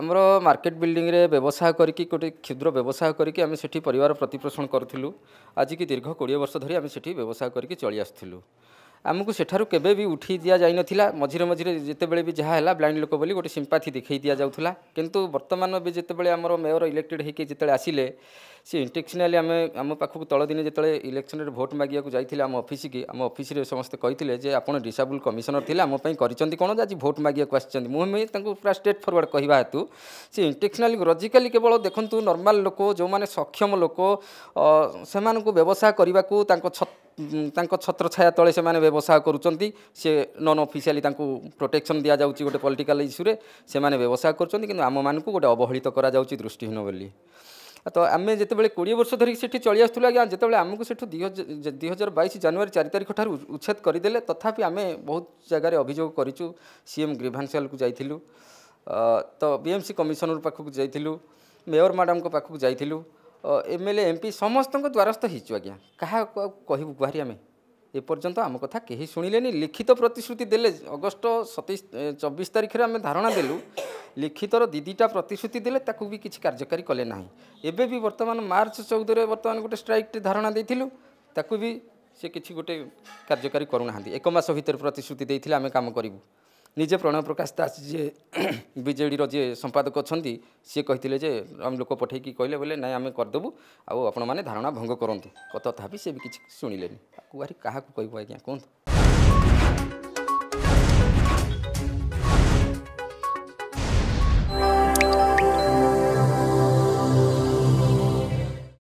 ଆମର ମାର୍କେଟ ବିଲ୍ଡିଂରେ ବ୍ୟବସାୟ କରିକି ଗୋଟେ କ୍ଷୁଦ୍ର ବ୍ୟବସାୟ କରିକି ଆମେ ସେଠି ପରିବାର ପ୍ରତିପୋଷଣ କରୁଥିଲୁ ଆଜିକି ଦୀର୍ଘ କୋଡ଼ିଏ ବର୍ଷ ଧରି ଆମେ ସେଠି ବ୍ୟବସାୟ କରିକି ଚଳି ଆସୁଥିଲୁ ଆମକୁ ସେଠାରୁ କେବେ ବି ଉଠାଇ ଦିଆଯାଇନଥିଲା ମଝିରେ ମଝିରେ ଯେତେବେଳେ ବି ଯାହା ହେଲା ବ୍ଲାଇଣ୍ଡ ଲୋକ ବୋଲି ଗୋଟେ ସିମ୍ପାଥି ଦେଖାଇ ଦିଆଯାଉଥିଲା କିନ୍ତୁ ବର୍ତ୍ତମାନ ବି ଯେତେବେଳେ ଆମର ମେୟର ଇଲେକ୍ଟେଡ଼ ହେଇକି ଯେତେବେଳେ ଆସିଲେ ସେ ଇଣ୍ଟେକ୍ସନାଲି ଆମେ ଆମ ପାଖକୁ ତଳଦିନେ ଯେତେବେଳେ ଇଲେକ୍ସନରେ ଭୋଟ୍ ମାଗିବାକୁ ଯାଇଥିଲେ ଆମ ଅଫିସକି ଆମ ଅଫିସରେ ସମସ୍ତେ କହିଥିଲେ ଯେ ଆପଣ ଡିସାବୁଲ୍ କମିଶନର ଥିଲେ ଆମ ପାଇଁ କରିଛନ୍ତି କ'ଣ ଆଜି ଭୋଟ୍ ମାଗିବାକୁ ଆସିଛନ୍ତି ମୁଁ ମୁଇଁ ତାଙ୍କୁ ପୁରା ଷ୍ଟେଟ୍ ଫରୱାର୍ଡ଼ କହିବା ହେତୁ ସେ ଇଣ୍ଟେକ୍ସନାଲି ଲଜିକାଲି କେବଳ ଦେଖନ୍ତୁ ନର୍ମାଲ୍ ଲୋକ ଯେଉଁମାନେ ସକ୍ଷମ ଲୋକ ସେମାନଙ୍କୁ ବ୍ୟବସାୟ କରିବାକୁ ତାଙ୍କ ଛତ ତାଙ୍କ ଛତ୍ରଛାୟା ତଳେ ସେମାନେ ବ୍ୟବସାୟ କରୁଛନ୍ତି ସେ ନନ୍ ଅଫିସିଆଲି ତାଙ୍କୁ ପ୍ରୋଟେକ୍ସନ୍ ଦିଆଯାଉଛି ଗୋଟେ ପଲିଟିକାଲ୍ ଇସ୍ୟୁରେ ସେମାନେ ବ୍ୟବସାୟ କରୁଛନ୍ତି କିନ୍ତୁ ଆମମାନଙ୍କୁ ଗୋଟେ ଅବହେଳିତ କରାଯାଉଛି ଦୃଷ୍ଟିହୀନ ବୋଲି ତ ଆମେ ଯେତେବେଳେ କୋଡ଼ିଏ ବର୍ଷ ଧରିକି ସେଠି ଚଳି ଆସୁଥିଲୁ ଆଜ୍ଞା ଯେତେବେଳେ ଆମକୁ ସେଠୁ ଦୁଇ ହଜାର ବାଇଶ ଜାନୁଆରୀ ଚାରି ତାରିଖ ଠାରୁ ଉଚ୍ଛେଦ କରିଦେଲେ ତଥାପି ଆମେ ବହୁତ ଜାଗାରେ ଅଭିଯୋଗ କରିଛୁ ସିଏମ୍ ଗ୍ରିଭାନ୍ସିଆଲକୁ ଯାଇଥିଲୁ ତ ବିଏମ୍ସି କମିଶନର ପାଖକୁ ଯାଇଥିଲୁ ମେୟର ମ୍ୟାଡ଼ାମଙ୍କ ପାଖକୁ ଯାଇଥିଲୁ এমএলএ এমপি সমস্ত দ্বারস্থ হয়েছু আজ্ঞা কাহা কহবু গুহারি আমি এপর্যন্ত আম কথা কেহি শুণিলেনি লিখিত প্রতিশ্রুতি দেলে অগস্ট সতেইশ চব্বিশ তারিখে আমি ধারণা দেলু লিখিতর দিদিটা প্রতিশ্রুতি দেলে তাকে বি কিছু কার্যকারী কলে না এবে বি বর্তমান মার্চ চৌদরে বর্তমান গোটে স্ট্রাইকটি ধারণা দিয়েছিলু তাকে বি সে কিছু গোটে কার্যকারী করু না এক মাস ভিতরে প্রতিশ্রুতি দিয়ে আমি কাম করবু ନିଜେ ପ୍ରଣବ ପ୍ରକାଶ ଦାସ ଯିଏ ବିଜେଡ଼ିର ଯିଏ ସମ୍ପାଦକ ଅଛନ୍ତି ସିଏ କହିଥିଲେ ଯେ ଆମେ ଲୋକ ପଠାଇକି କହିଲେ ବୋଲେ ନାଇଁ ଆମେ କରିଦେବୁ ଆଉ ଆପଣମାନେ ଧାରଣା ଭଙ୍ଗ କରନ୍ତୁ ତଥାପି ସେ ବି କିଛି ଶୁଣିଲେନି ଆକୁ ଆରି କାହାକୁ କହିବୁ ଆଜ୍ଞା କୁହନ୍ତୁ